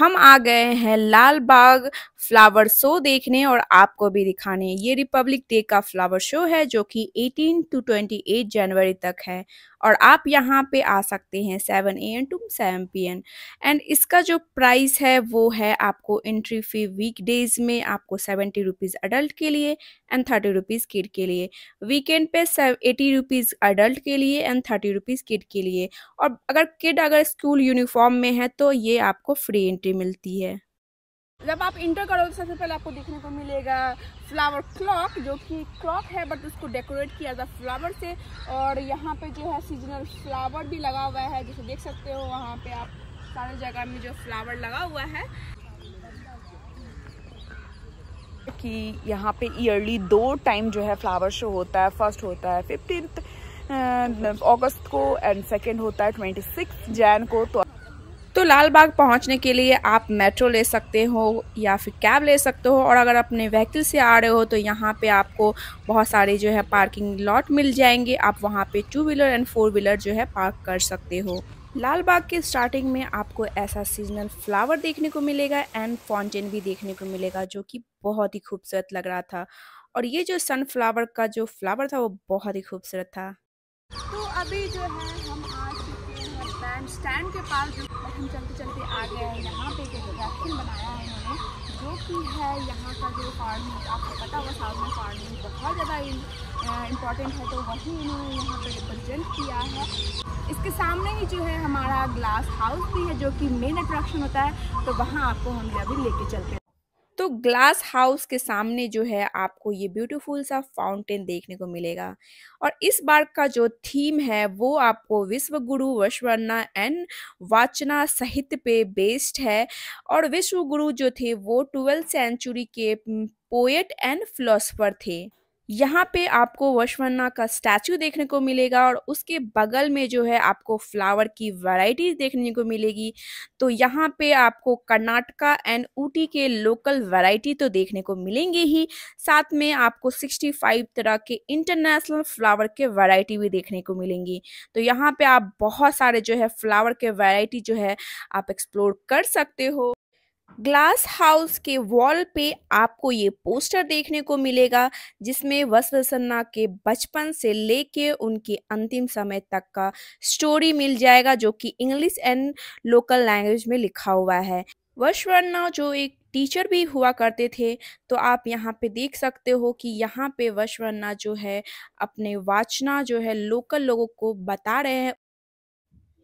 हम आ गए हैं लाल बाग फ्लावर शो देखने और आपको भी दिखाने ये रिपब्लिक डे का फ्लावर शो है जो कि 18 टू 28 जनवरी तक है और आप यहाँ पे आ सकते हैं seven A M to seven P M and इसका जो प्राइस है वो है आपको एंट्री फी वीकडेज में आपको सेवेंटी रुपीज़ अडल्ट के लिए एंड थर्टी रुपीज़ किड के लिए वीकेंड पे एटी रुपीज़ अडल्ट के लिए एंड थर्टी रुपीज़ किड के लिए और अगर किड अगर स्कूल यूनिफॉर्म में है तो ये आपको फ्री एंट्री मिलती है जब आप इंटर करो तो सबसे पहले आपको देखने को मिलेगा फ्लावर क्लॉक जो कि क्लॉक है बट उसको डेकोरेट किया जाए फ्लावर से और यहाँ पे जो है सीजनल फ्लावर भी लगा हुआ है जैसे देख सकते हो वहाँ पे आप सारे जगह में जो फ्लावर लगा हुआ है कि यहाँ पे ईयरली दो टाइम जो है फ्लावर शो होता है फर्स्ट होता है फिफ्टीन अगस्त को एंड सेकेंड होता है ट्वेंटी सिक्स जैन को तो तो लाल बाग पहुंचने के लिए आप मेट्रो ले सकते हो या फिर कैब ले सकते हो और अगर अपने व्हीकल से आ रहे हो तो यहाँ पे आपको बहुत सारे जो है पार्किंग लॉट मिल जाएंगे आप वहाँ पे two wheeler and four wheeler जो है पार्क कर सकते हो लाल बाग के स्टार्टिंग में आपको ऐसा सीजनल फ्लावर देखने को मिलेगा एंड फाउंटेन भी देखने को मिलेगा जो कि बहुत ही खूबसूरत लग रहा था और ये जो सनफ्लावर का जो फ्लावर था वो बहुत ही खूबसूरत था तो अभी जो है हम स्टैंड के पास जो हम चलते चलते आ गए हैं यहाँ पे एक वैक्सीन बनाया है उन्होंने जो कि है यहाँ का जो फार्मिंग आपको पता हुआ साउथ में फार्मिंग बहुत ज़्यादा इम्पॉर्टेंट है तो वही उन्होंने यहाँ पर रिप्रेजेंट किया है इसके सामने ही जो है हमारा ग्लास हाउस भी है जो कि मेन अट्रैक्शन होता है तो वहाँ आपको हम अभी लेके चलते हैं ग्लास हाउस के सामने जो है आपको ये ब्यूटीफुल सा फाउंटेन देखने को मिलेगा और इस बार का जो थीम है वो आपको विश्व गुरु वश्वर्णा एंड वाचना साहित्य पे बेस्ड है और विश्व गुरु जो थे वो ट्वेल्थ सेंचुरी के पोएट एंड फिलोसफर थे यहाँ पे आपको वशवन्ना का स्टैचू देखने को मिलेगा और उसके बगल में जो है आपको फ्लावर की वैरायटीज देखने को मिलेगी तो यहाँ पे आपको कर्नाटका एंड ऊटी के लोकल वैरायटी तो देखने को मिलेंगे ही साथ में आपको 65 तरह के इंटरनेशनल फ्लावर के वैरायटी भी देखने को मिलेंगी तो यहाँ पे आप बहुत सारे जो है फ्लावर के वैरायटी जो है आप एक्सप्लोर कर सकते हो ग्लास हाउस के वॉल पे आपको ये पोस्टर देखने को मिलेगा जिसमें वस्त्र सन्ना के बचपन से लेके उनके अंतिम समय तक का स्टोरी मिल जाएगा जो कि इंग्लिश एंड लोकल लैंग्वेज में लिखा हुआ है वश जो एक टीचर भी हुआ करते थे तो आप यहाँ पे देख सकते हो कि यहाँ पे वश जो है अपने वाचना जो है लोकल लोगों को बता रहे हैं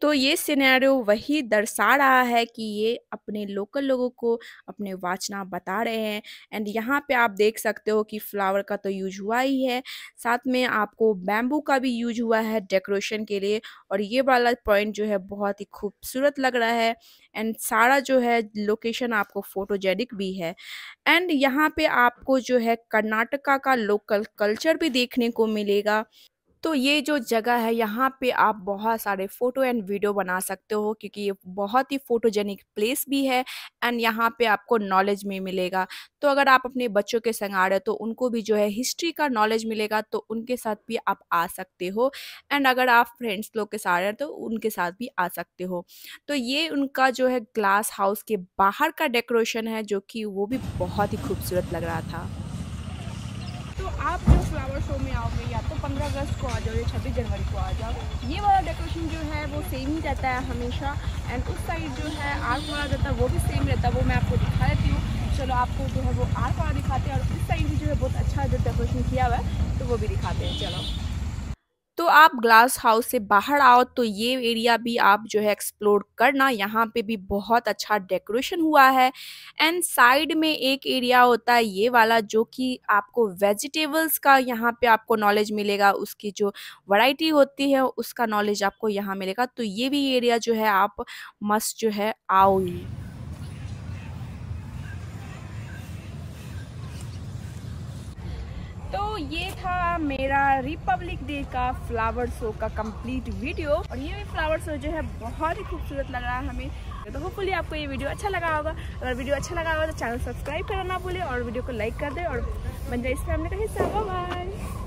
तो ये सिनेरियो वही दर्शा रहा है कि ये अपने लोकल लोगों को अपने वाचना बता रहे हैं एंड यहाँ पे आप देख सकते हो कि फ्लावर का तो यूज हुआ ही है साथ में आपको बैम्बू का भी यूज हुआ है डेकोरेशन के लिए और ये वाला पॉइंट जो है बहुत ही खूबसूरत लग रहा है एंड सारा जो है लोकेशन आपको फोटोजेनिक भी है एंड यहाँ पे आपको जो है कर्नाटका का लोकल कल्चर भी देखने को मिलेगा तो ये जो जगह है यहाँ पे आप बहुत सारे फ़ोटो एंड वीडियो बना सकते हो क्योंकि ये बहुत ही फ़ोटोजेनिक प्लेस भी है एंड यहाँ पे आपको नॉलेज में मिलेगा तो अगर आप अपने बच्चों के संग आ रहे हो तो उनको भी जो है हिस्ट्री का नॉलेज मिलेगा तो उनके साथ भी आप आ सकते हो एंड अगर आप फ्रेंड्स लोग के साथ रहे तो उनके साथ भी आ सकते हो तो ये उनका जो है ग्लास हाउस के बाहर का डेकोरेशन है जो कि वो भी बहुत ही खूबसूरत लग रहा था आप जो फ्लावर शो में आओगे या तो पंद्रह अगस्त को आ जाओ या छब्बीस जनवरी को आ जाओ ये वाला डेकोरेशन जो है वो सेम ही रहता है हमेशा एंड उस साइड जो है आर्क वाला रहता है वो भी सेम रहता है वो मैं आपको दिखा देती हूँ चलो आपको जो है वो आर्क वाला दिखाते हैं और उस साइड भी जो है बहुत अच्छा जो डेकोरेशन किया हुआ है तो वो भी दिखाते हैं चलो तो आप ग्लास हाउस से बाहर आओ तो ये एरिया भी आप जो है एक्सप्लोर करना यहाँ पे भी बहुत अच्छा डेकोरेशन हुआ है एंड साइड में एक एरिया होता है ये वाला जो कि आपको वेजिटेबल्स का यहाँ पे आपको नॉलेज मिलेगा उसकी जो वैरायटी होती है उसका नॉलेज आपको यहाँ मिलेगा तो ये भी एरिया जो है आप मस्ट जो है आओ ये तो ये था मेरा रिपब्लिक डे का फ्लावर शो का कंप्लीट वीडियो और ये फ्लावर शो जो है बहुत ही खूबसूरत लग रहा है हमें तो होपफुली आपको ये वीडियो अच्छा लगा होगा अगर वीडियो अच्छा लगा होगा तो चैनल सब्सक्राइब करना ना भूलें और वीडियो को लाइक कर दे और बन जाए इस फैमिली का हिस्सा बाय